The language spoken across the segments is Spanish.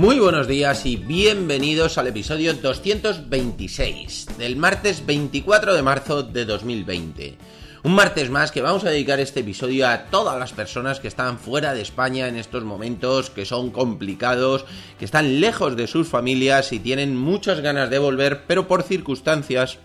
Muy buenos días y bienvenidos al episodio 226 del martes 24 de marzo de 2020. Un martes más que vamos a dedicar este episodio a todas las personas que están fuera de España en estos momentos, que son complicados, que están lejos de sus familias y tienen muchas ganas de volver, pero por circunstancias,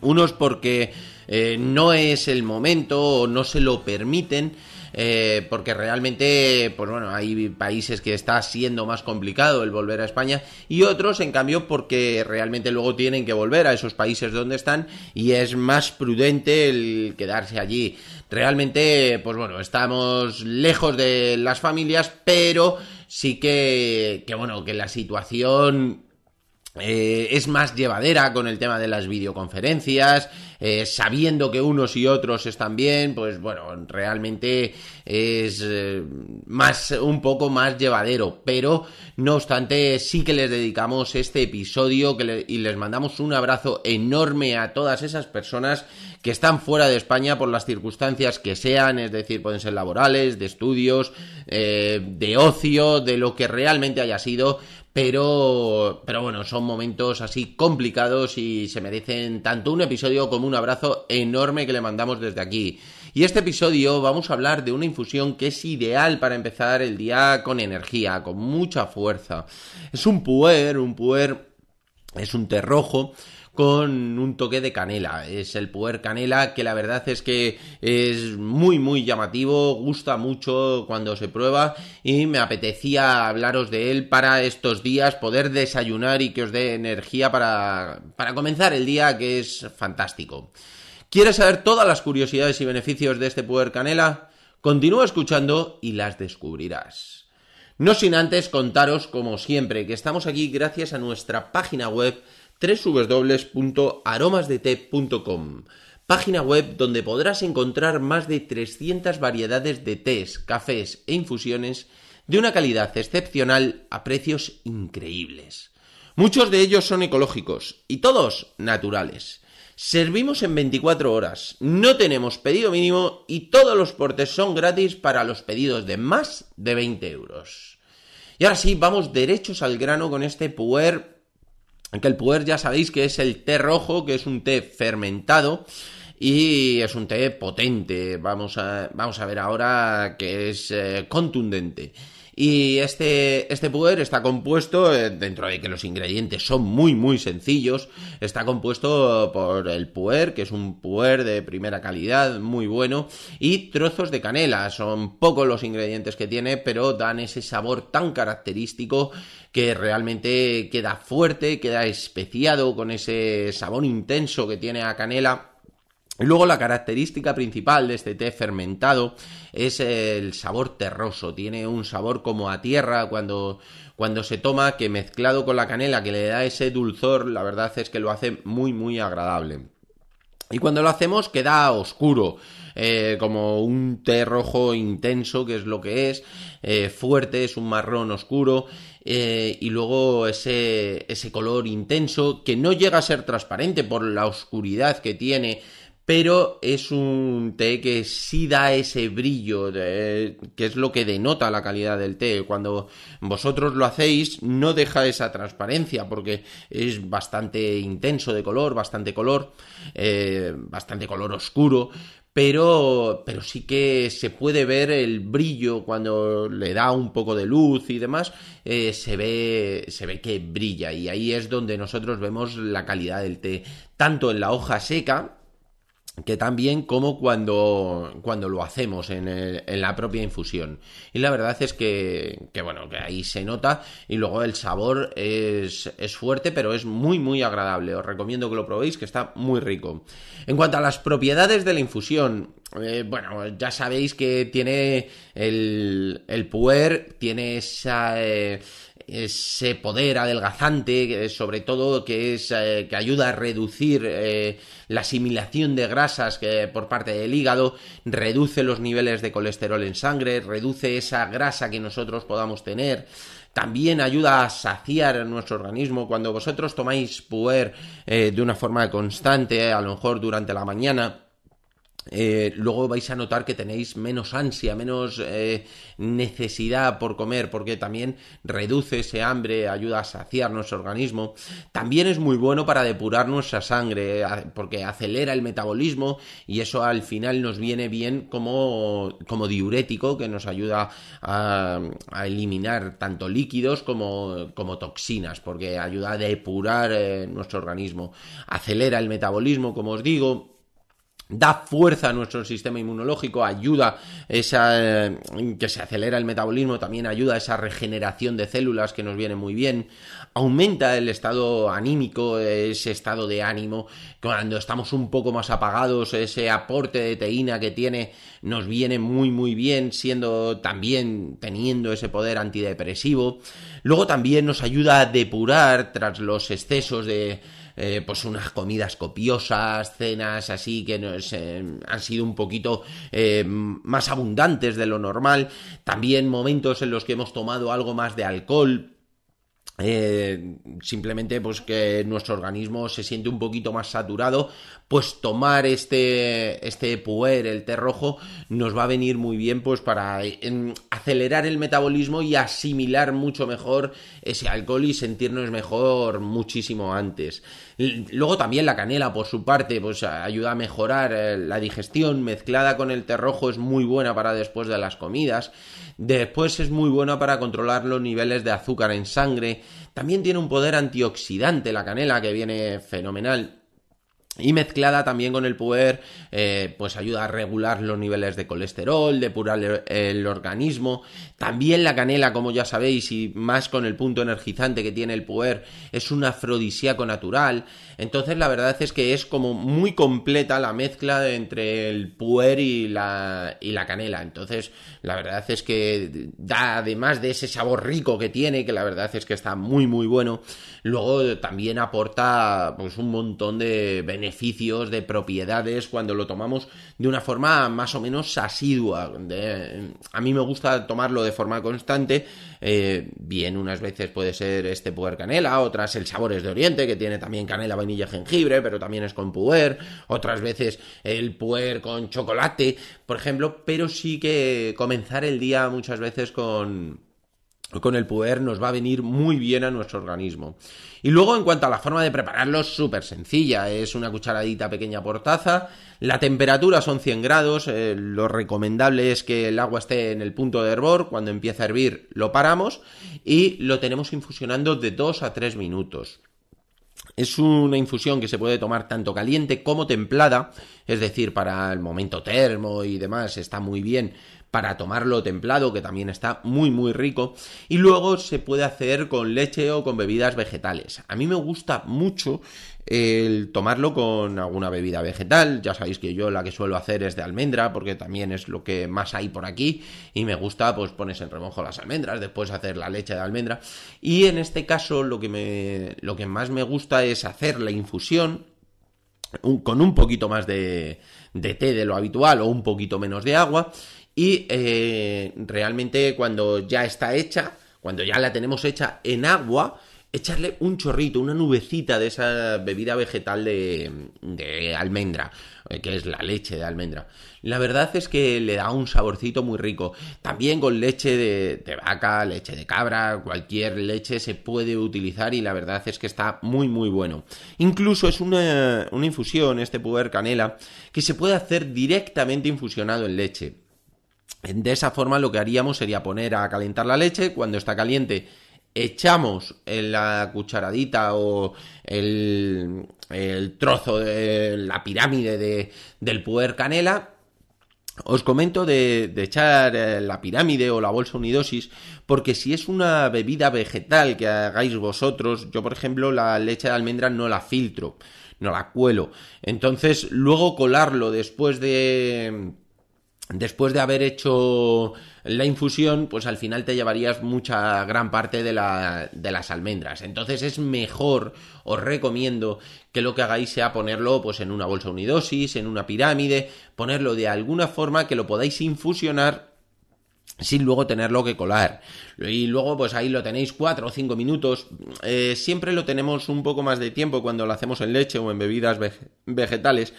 unos porque eh, no es el momento o no se lo permiten, eh, porque realmente, pues bueno, hay países que está siendo más complicado el volver a España y otros, en cambio, porque realmente luego tienen que volver a esos países donde están y es más prudente el quedarse allí. Realmente, pues bueno, estamos lejos de las familias, pero sí que, que bueno, que la situación eh, es más llevadera con el tema de las videoconferencias, eh, sabiendo que unos y otros están bien, pues bueno, realmente es eh, más un poco más llevadero, pero no obstante sí que les dedicamos este episodio y les mandamos un abrazo enorme a todas esas personas que están fuera de España por las circunstancias que sean, es decir, pueden ser laborales, de estudios, de ocio, de lo que realmente haya sido, pero, pero bueno, son momentos así complicados y se merecen tanto un episodio como un abrazo enorme que le mandamos desde aquí. Y este episodio vamos a hablar de una infusión que es ideal para empezar el día con energía, con mucha fuerza. Es un puer, un puer es un té rojo con un toque de canela. Es el puer canela que la verdad es que es muy, muy llamativo, gusta mucho cuando se prueba y me apetecía hablaros de él para estos días, poder desayunar y que os dé energía para, para comenzar el día que es fantástico. ¿Quieres saber todas las curiosidades y beneficios de este puer canela? Continúa escuchando y las descubrirás. No sin antes contaros, como siempre, que estamos aquí gracias a nuestra página web www.aromasdete.com, página web donde podrás encontrar más de 300 variedades de tés, cafés e infusiones de una calidad excepcional a precios increíbles. Muchos de ellos son ecológicos y todos naturales. Servimos en 24 horas, no tenemos pedido mínimo y todos los portes son gratis para los pedidos de más de 20 euros. Y ahora sí, vamos derechos al grano con este puer aunque el puer ya sabéis que es el té rojo, que es un té fermentado y es un té potente. Vamos a, vamos a ver ahora que es eh, contundente. Y este, este puer está compuesto, eh, dentro de que los ingredientes son muy, muy sencillos, está compuesto por el puer, que es un puer de primera calidad, muy bueno, y trozos de canela. Son pocos los ingredientes que tiene, pero dan ese sabor tan característico que realmente queda fuerte, queda especiado con ese sabor intenso que tiene a canela Luego la característica principal de este té fermentado es el sabor terroso, tiene un sabor como a tierra cuando, cuando se toma que mezclado con la canela que le da ese dulzor, la verdad es que lo hace muy muy agradable. Y cuando lo hacemos queda oscuro, eh, como un té rojo intenso, que es lo que es, eh, fuerte, es un marrón oscuro, eh, y luego ese, ese color intenso que no llega a ser transparente por la oscuridad que tiene pero es un té que sí da ese brillo, eh, que es lo que denota la calidad del té. Cuando vosotros lo hacéis, no deja esa transparencia, porque es bastante intenso de color, bastante color, eh, bastante color oscuro. Pero, pero sí que se puede ver el brillo cuando le da un poco de luz y demás, eh, se, ve, se ve que brilla y ahí es donde nosotros vemos la calidad del té, tanto en la hoja seca, que también como cuando, cuando lo hacemos en, en, la propia infusión. Y la verdad es que, que, bueno, que ahí se nota y luego el sabor es, es fuerte, pero es muy, muy agradable. Os recomiendo que lo probéis, que está muy rico. En cuanto a las propiedades de la infusión, eh, bueno, ya sabéis que tiene el, el puer, tiene esa, eh, ese poder adelgazante, sobre todo que es eh, que ayuda a reducir eh, la asimilación de grasas que, por parte del hígado, reduce los niveles de colesterol en sangre, reduce esa grasa que nosotros podamos tener. También ayuda a saciar nuestro organismo. Cuando vosotros tomáis puer eh, de una forma constante, a lo mejor durante la mañana, eh, luego vais a notar que tenéis menos ansia, menos eh, necesidad por comer, porque también reduce ese hambre, ayuda a saciar nuestro organismo. También es muy bueno para depurar nuestra sangre, eh, porque acelera el metabolismo y eso al final nos viene bien como, como diurético, que nos ayuda a, eliminar tanto líquidos como, como, toxinas, porque ayuda a depurar nuestro organismo. Acelera el metabolismo, como os digo da fuerza a nuestro sistema inmunológico, ayuda esa eh, que se acelera el metabolismo, también ayuda a esa regeneración de células que nos viene muy bien, aumenta el estado anímico, ese estado de ánimo, cuando estamos un poco más apagados, ese aporte de teína que tiene nos viene muy muy bien, siendo también teniendo ese poder antidepresivo. Luego también nos ayuda a depurar tras los excesos de eh, pues unas comidas copiosas, cenas así que nos, han sido un poquito eh, más abundantes de lo normal, también momentos en los que hemos tomado algo más de alcohol, eh, simplemente pues que nuestro organismo se siente un poquito más saturado pues tomar este este puer el té rojo nos va a venir muy bien pues para acelerar el metabolismo y asimilar mucho mejor ese alcohol y sentirnos mejor muchísimo antes. Luego también la canela, por su parte, pues ayuda a mejorar eh, la digestión, mezclada con el té rojo es muy buena para después de las comidas. Después es muy buena para controlar los niveles de azúcar en sangre. También tiene un poder antioxidante la canela que viene fenomenal. Y mezclada también con el puer, eh, pues ayuda a regular los niveles de colesterol, depurar el, organismo. También la canela, como ya sabéis, y más con el punto energizante que tiene el puer, es un afrodisíaco natural. Entonces, la verdad es que es como muy completa la mezcla entre el puer y la, y la canela. Entonces, la verdad es que da, además de ese sabor rico que tiene, que la verdad es que está muy, muy bueno, luego también aporta pues un montón de beneficios beneficios, de propiedades, cuando lo tomamos de una forma más o menos asidua. a mí me gusta tomarlo de forma constante. Eh, bien, unas veces puede ser este puer canela, otras el sabores de oriente, que tiene también canela, vainilla, jengibre, pero también es con puer. Otras veces el puer con chocolate, por ejemplo, pero sí que comenzar el día muchas veces con con el poder nos va a venir muy bien a nuestro organismo. Y luego en cuanto a la forma de prepararlo, súper sencilla, es una cucharadita pequeña por taza, la temperatura son 100 grados, eh, lo recomendable es que el agua esté en el punto de hervor, cuando empieza a hervir lo paramos y lo tenemos infusionando de 2 a 3 minutos. Es una infusión que se puede tomar tanto caliente como templada, es decir, para el momento termo y demás, está muy bien para tomarlo templado, que también está muy muy rico, y luego se puede hacer con leche o con bebidas vegetales. A mí me gusta mucho eh, el tomarlo con alguna bebida vegetal, ya sabéis que yo la que suelo hacer es de almendra, porque también es lo que más hay por aquí, y me gusta, pues pones en remojo las almendras, después hacer la leche de almendra, y en este caso lo que, me, lo que más me gusta es hacer la infusión, con un poquito más de, té de lo habitual o un poquito menos de agua. Y eh, realmente cuando ya está hecha, cuando ya la tenemos hecha en agua, echarle un chorrito, una nubecita de esa bebida vegetal de, almendra, eh, que es la leche de almendra. La verdad es que le da un saborcito muy rico. También con leche de, vaca, leche de cabra, cualquier leche se puede utilizar y la verdad es que está muy muy bueno. Incluso es una, infusión, este poder canela, que se puede hacer directamente infusionado en leche. De esa forma lo que haríamos sería poner a calentar la leche, cuando está caliente echamos la cucharadita o el, trozo de la pirámide de, del puer canela, os comento de, de, echar eh, la pirámide o la bolsa unidosis, porque si es una bebida vegetal que hagáis vosotros, yo por ejemplo la leche de almendra no la filtro, no la cuelo. Entonces luego colarlo después de después de haber hecho la infusión, pues al final te llevarías mucha gran parte de, las almendras. Entonces es mejor, os recomiendo que lo que hagáis sea ponerlo pues en una bolsa unidosis, en una pirámide, ponerlo de alguna forma que lo podáis infusionar sin luego tenerlo que colar. Y luego, pues ahí lo tenéis cuatro o cinco minutos. Eh, siempre lo tenemos un poco más de tiempo cuando lo hacemos en leche o en bebidas vegetales,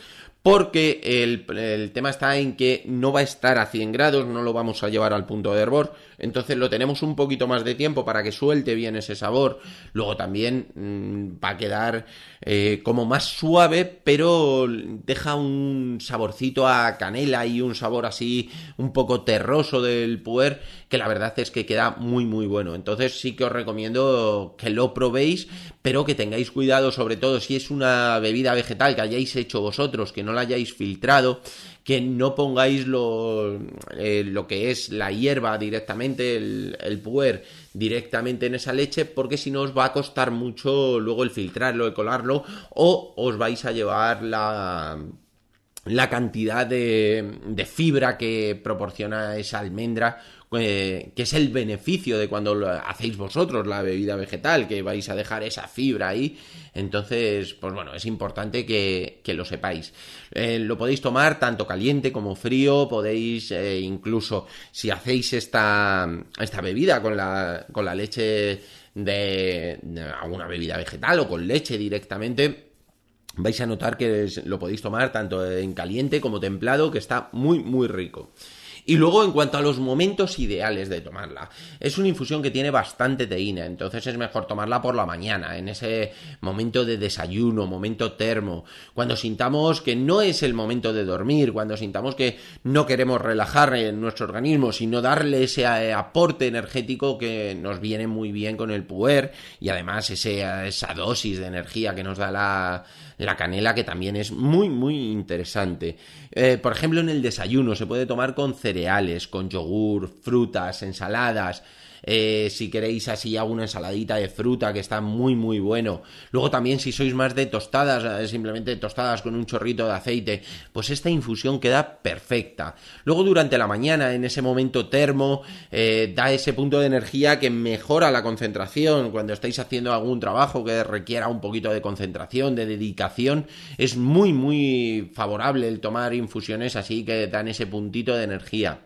porque el, tema está en que no va a estar a 100 grados, no lo vamos a llevar al punto de hervor, entonces lo tenemos un poquito más de tiempo para que suelte bien ese sabor, luego también mm, va a quedar eh, como más suave, pero deja un saborcito a canela y un sabor así un poco terroso del puer, que la verdad es que queda muy muy bueno, entonces sí que os recomiendo que lo probéis, pero que tengáis cuidado sobre todo si es una bebida vegetal que hayáis hecho vosotros, que no la hayáis filtrado, que no pongáis eh, lo, que es la hierba directamente, el, el puer directamente en esa leche, porque si no os va a costar mucho luego el filtrarlo, el colarlo, o os vais a llevar la cantidad de, de, fibra que proporciona esa almendra eh, que es el beneficio de cuando hacéis vosotros la bebida vegetal, que vais a dejar esa fibra ahí. Entonces, pues bueno, es importante que, lo sepáis. Eh, lo podéis tomar tanto caliente como frío, podéis eh, incluso si hacéis esta, bebida con la, con la leche de alguna bebida vegetal o con leche directamente, vais a notar que lo podéis tomar tanto en caliente como templado, que está muy, muy rico. Y luego, en cuanto a los momentos ideales de tomarla, es una infusión que tiene bastante teína, entonces es mejor tomarla por la mañana, en ese momento de desayuno, momento termo, cuando sintamos que no es el momento de dormir, cuando sintamos que no queremos relajar nuestro organismo, sino darle ese eh, aporte energético que nos viene muy bien con el puer y además eh, esa dosis de energía que nos da la, canela que también es muy muy interesante. Eh, por ejemplo, en el desayuno se puede tomar con cereales, con yogur, frutas, ensaladas, eh, si queréis así hago una ensaladita de fruta que está muy muy bueno. Luego también si sois más de tostadas, eh, simplemente tostadas con un chorrito de aceite, pues esta infusión queda perfecta. Luego durante la mañana, en ese momento termo, eh, da ese punto de energía que mejora la concentración. Cuando estáis haciendo algún trabajo que requiera un poquito de concentración, de dedicación, es muy muy favorable el tomar infusiones así que dan ese puntito de energía.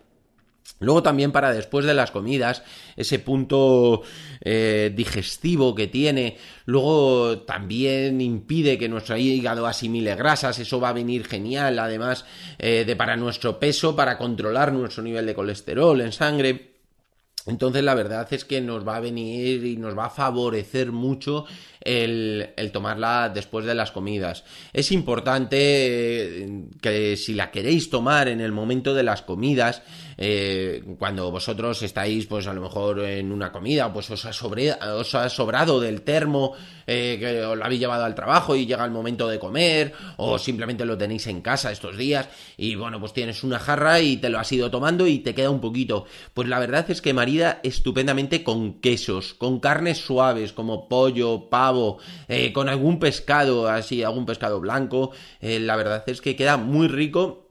Luego también para después de las comidas, ese punto eh, digestivo que tiene, luego también impide que nuestro hígado asimile grasas, eso va a venir genial, además eh, de para nuestro peso, para controlar nuestro nivel de colesterol en sangre. Entonces la verdad es que nos va a venir y nos va a favorecer mucho el, tomarla después de las comidas. Es importante eh, que si la queréis tomar en el momento de las comidas, eh, cuando vosotros estáis, pues a lo mejor en una comida, pues os ha, sobrado del termo eh, que os lo habéis llevado al trabajo y llega el momento de comer, o simplemente lo tenéis en casa estos días y bueno, pues tienes una jarra y te lo has ido tomando y te queda un poquito. Pues la verdad es que marida estupendamente con quesos, con carnes suaves como pollo, pavo, eh, con algún pescado, así, algún pescado blanco. la verdad es que queda muy rico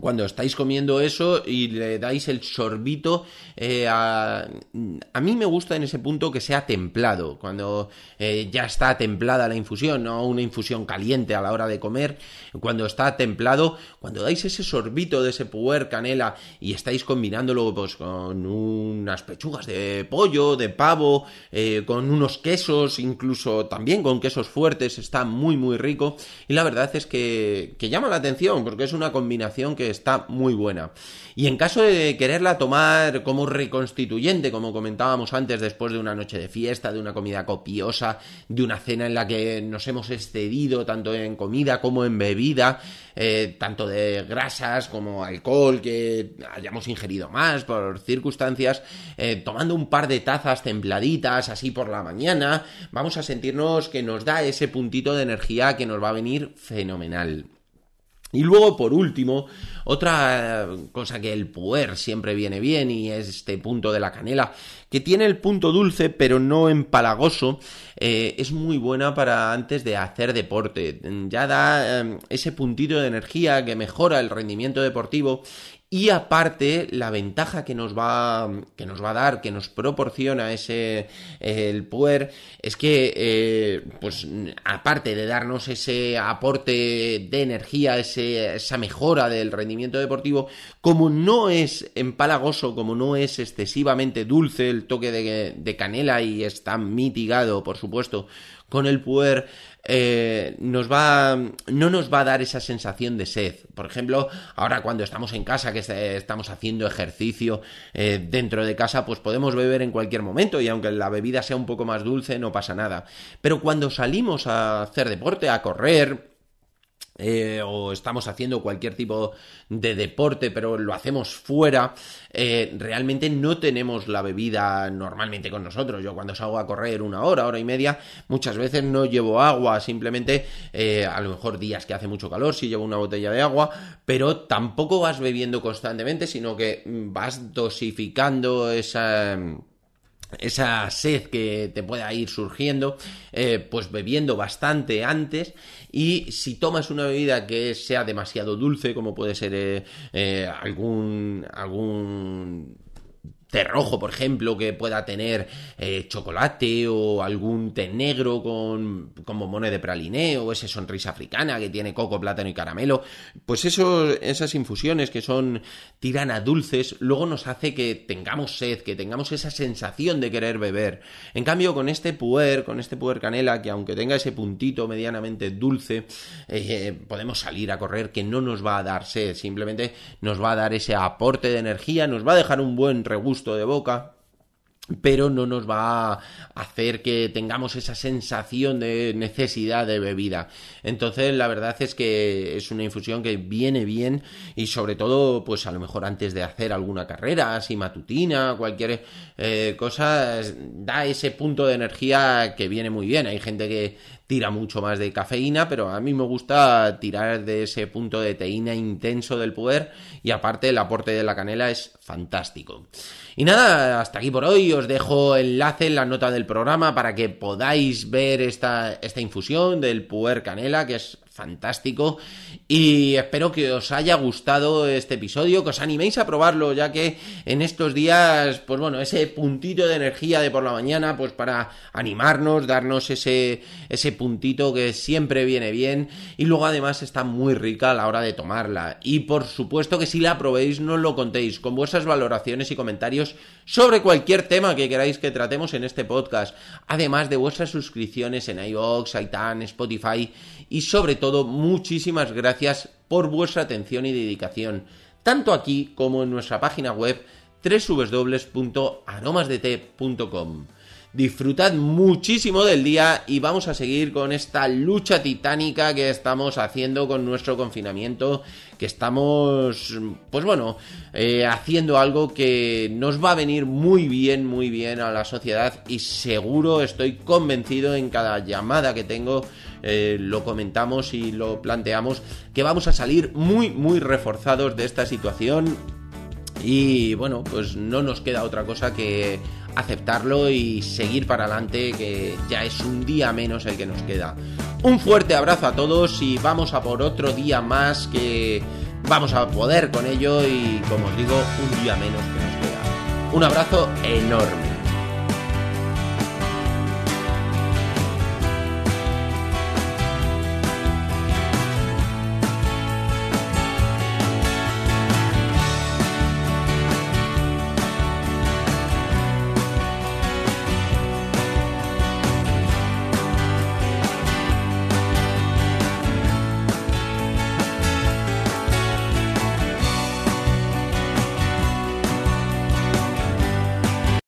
cuando estáis comiendo eso y le dais el sorbito, eh, a, mí me gusta en ese punto que sea templado, cuando eh, ya está templada la infusión, no una infusión caliente a la hora de comer, cuando está templado, cuando dais ese sorbito de ese puer canela y estáis combinándolo pues, con unas pechugas de pollo, de pavo, eh, con unos quesos, incluso también con quesos fuertes, está muy muy rico y la verdad es que llama la atención porque es una combinación que está muy buena. Y en caso de quererla tomar como reconstituyente, como comentábamos antes, después de una noche de fiesta, de una comida copiosa, de una cena en la que nos hemos excedido tanto en comida como en bebida, eh, tanto de grasas como alcohol que hayamos ingerido más por circunstancias, eh, tomando un par de tazas templaditas así por la mañana, vamos a sentirnos que nos da ese puntito de energía que nos va a venir fenomenal. Y luego, por último, otra eh, cosa que el puer siempre viene bien y es este punto de la canela, que tiene el punto dulce pero no empalagoso, eh, es muy buena para antes de hacer deporte. Ya da eh, ese puntito de energía que mejora el rendimiento deportivo y aparte, la ventaja que nos va, que nos va a dar, que nos proporciona ese el Puer, es que, eh, pues, aparte de darnos ese aporte de energía, ese, esa mejora del rendimiento deportivo, como no es empalagoso, como no es excesivamente dulce el toque de canela y está mitigado, por supuesto, con el puer eh, nos va no nos va a dar esa sensación de sed por ejemplo ahora cuando estamos en casa que estamos haciendo ejercicio eh, dentro de casa pues podemos beber en cualquier momento y aunque la bebida sea un poco más dulce no pasa nada pero cuando salimos a hacer deporte a correr eh, o estamos haciendo cualquier tipo de deporte, pero lo hacemos fuera, eh, realmente no tenemos la bebida normalmente con nosotros. Yo cuando salgo a correr una hora, hora y media, muchas veces no llevo agua, simplemente eh, a lo mejor días que hace mucho calor, si llevo una botella de agua, pero tampoco vas bebiendo constantemente, sino que vas dosificando esa esa sed que te pueda ir surgiendo, eh, pues bebiendo bastante antes y si tomas una bebida que sea demasiado dulce, como puede ser eh, eh, algún, algún rojo, por ejemplo, que pueda tener eh, chocolate o algún té negro con, con bombones de praliné o ese sonrisa africana que tiene coco, plátano y caramelo, pues eso, esas infusiones que son tirana dulces, luego nos hace que tengamos sed, que tengamos esa sensación de querer beber. En cambio, con este puer, con este puer canela, que aunque tenga ese puntito medianamente dulce, eh, podemos salir a correr que no nos va a dar sed, simplemente nos va a dar ese aporte de energía, nos va a dejar un buen regusto de boca, pero no nos va a hacer que tengamos esa sensación de necesidad de bebida. Entonces, la verdad es que es una infusión que viene bien y sobre todo, pues a lo mejor antes de hacer alguna carrera, así matutina, cualquier eh, cosa, da ese punto de energía que viene muy bien. Hay gente que tira mucho más de cafeína, pero a mí me gusta tirar de ese punto de teína intenso del puer y aparte el aporte de la canela es fantástico. Y nada, hasta aquí por hoy, os dejo enlace en la nota del programa para que podáis ver esta, esta infusión del puer canela, que es fantástico. Y espero que os haya gustado este episodio, que os animéis a probarlo, ya que en estos días, pues bueno, ese puntito de energía de por la mañana, pues para animarnos, darnos ese, ese puntito que siempre viene bien. Y luego además está muy rica a la hora de tomarla. Y por supuesto que si la probéis, no lo contéis con vuestras valoraciones y comentarios sobre cualquier tema que queráis que tratemos en este podcast, además de vuestras suscripciones en iVoox, iTunes, Spotify y sobre todo muchísimas gracias por vuestra atención y dedicación, tanto aquí como en nuestra página web www.aromasdete.com. Disfrutad muchísimo del día y vamos a seguir con esta lucha titánica que estamos haciendo con nuestro confinamiento, que estamos, pues bueno, eh, haciendo algo que nos va a venir muy bien, muy bien a la sociedad y seguro estoy convencido en cada llamada que tengo eh, lo comentamos y lo planteamos, que vamos a salir muy, muy reforzados de esta situación. Y bueno, pues no nos queda otra cosa que aceptarlo y seguir para adelante, que ya es un día menos el que nos queda. Un fuerte abrazo a todos y vamos a por otro día más que vamos a poder con ello y como os digo, un día menos que nos queda. Un abrazo enorme.